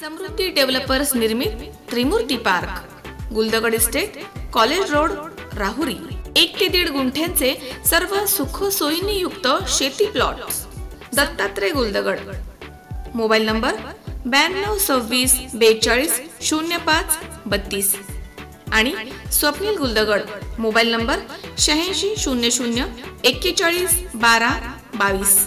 समृद्धी developers निर्मित Trimurti park Guldagad estate college road Rahuri एक ते दीड गुंठ्यांचे सर्व सोयीनी युक्त शेती plot Dattatray Guldagad mobile number ब्याण्णव सव्वीस बेचाळीस शून्य पाच बत्तीस आणि स्वप्नील गुलदगड मोबाईल नंबर शहाऐंशी शून्य शून्य एक्केचाळीस बारा बावीस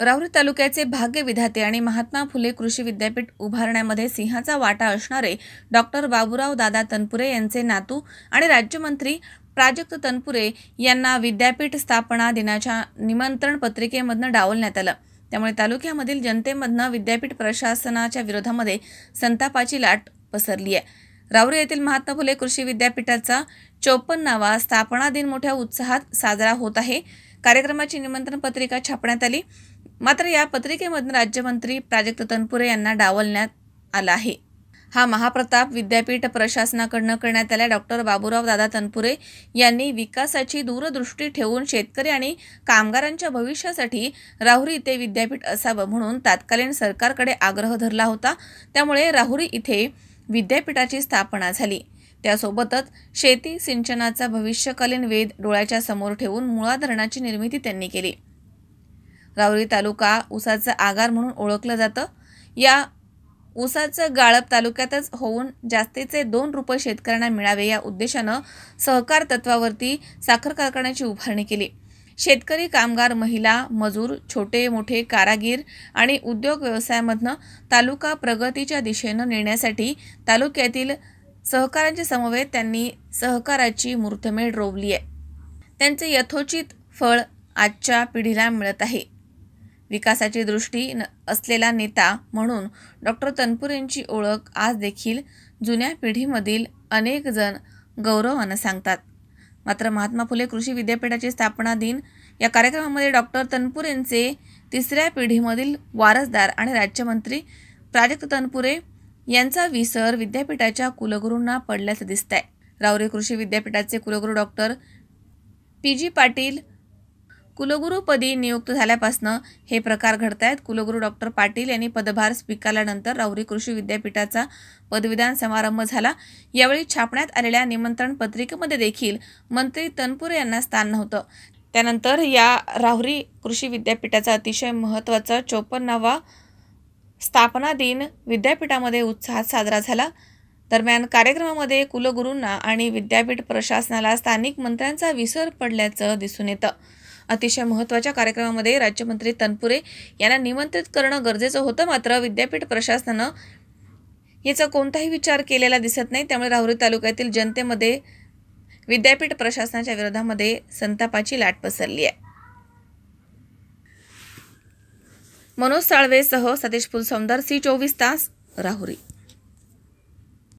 राहुरी तालुक्याचे भाग्य विधाते आणि महात्मा फुले कृषी विद्यापीठ उभारण्यामध्ये सिंहाचा वाटा असणारे डॉक्टर बाबूराव दादा तनपुरे यांचे नातू आणि राज्यमंत्री प्राजक्त तनपुरे यांना विद्यापीठ स्थापना दिनाच्या निमंत्रण पत्रिकेमधनं डावलण्यात आलं त्यामुळे तालुक्यामधील जनतेमधनं विद्यापीठ प्रशासनाच्या विरोधामध्ये संतापाची लाट पसरली आहे राऊरी येथील महात्मा फुले कृषी विद्यापीठाचा चौपन्नावा स्थापना दिन मोठ्या उत्साहात साजरा होत आहे कार्यक्रमाची निमंत्रण पत्रिका छापण्यात आली मात्र या पत्रिकेमधून राज्यमंत्री प्राजक्त तनपुरे यांना डावलण्यात आला आहे हा महाप्रताप विद्यापीठ प्रशासनाकडनं करण्यात आल्या डॉक्टर बाबूराव दादा तनपुरे यांनी विकासाची दूरदृष्टी ठेवून शेतकरी आणि कामगारांच्या भविष्यासाठी राहुरी इथे विद्यापीठ असावं म्हणून तात्कालीन सरकारकडे आग्रह धरला होता त्यामुळे राहुरी इथे विद्यापीठाची स्थापना झाली त्यासोबतच शेती सिंचनाचा भविष्यकालीन वेध डोळ्याच्या समोर ठेवून मुळा धरणाची निर्मिती त्यांनी केली रावरी तालुका ऊसाचं आगार म्हणून ओळखलं जातं या ऊसाचं गाळप तालुक्यातच होऊन जास्तीचे दोन रुपये शेतकऱ्यांना मिळावे या उद्देशानं सहकार तत्वावरती साखर कारखान्याची उभारणी केली शेतकरी कामगार महिला मजूर छोटे मोठे कारागीर आणि उद्योग व्यवसायामधनं तालुका प्रगतीच्या दिशेनं नेण्यासाठी तालुक्यातील सहकारांच्या समवेत त्यांनी सहकाराची मूर्तमेढ रोवली आहे त्यांचे यथोचित फळ आजच्या पिढीला मिळत आहे विकासाची दृष्टी न असलेला नेता म्हणून डॉक्टर तनपुरेंची ओळख आज देखील जुन्या पिढीमधील अनेक जण गौरवानं सांगतात मात्र महात्मा फुले कृषी विद्यापीठाची स्थापना दिन या कार्यक्रमामध्ये डॉक्टर तनपुरेंचे तिसऱ्या पिढीमधील वारसदार आणि राज्यमंत्री प्राजक्त तनपुरे यांचा विसर विद्यापीठाच्या कुलगुरूंना पडल्याचं दिसतंय रावरे कृषी विद्यापीठाचे कुलगुरू डॉक्टर पी जी पाटील कुलगुरुपदी नियुक्त झाल्यापासून हे प्रकार घडत आहेत कुलगुरू डॉक्टर पाटील यांनी पदभार स्वीकारल्यानंतर राहुरी कृषी विद्यापीठाचा पदविदान समारंभ झाला यावेळी छापण्यात आलेल्या निमंत्रण पत्रिकेमध्ये देखील मंत्री तनपुरे यांना स्थान नव्हतं त्यानंतर या राहुरी कृषी विद्यापीठाचा अतिशय महत्त्वाचा चोपन्नावा स्थापना दिन विद्यापीठामध्ये उत्साहात साजरा झाला दरम्यान कार्यक्रमामध्ये कुलगुरूंना आणि विद्यापीठ प्रशासनाला स्थानिक मंत्र्यांचा विसर पडल्याचं दिसून येतं अतिशय महत्त्वाच्या कार्यक्रमामध्ये राज्यमंत्री तनपुरे यांना निमंत्रित करणं गरजेचं होतं मात्र विद्यापीठ प्रशासनानं याचा कोणताही विचार केलेला दिसत नाही त्यामुळे राहुरी तालुक्यातील जनतेमध्ये विद्यापीठ प्रशासनाच्या विरोधामध्ये संतापाची लाट पसरली आहे मनोज साळवेसह सतीश फुलसौंदर सी चोवीस तास राहुरी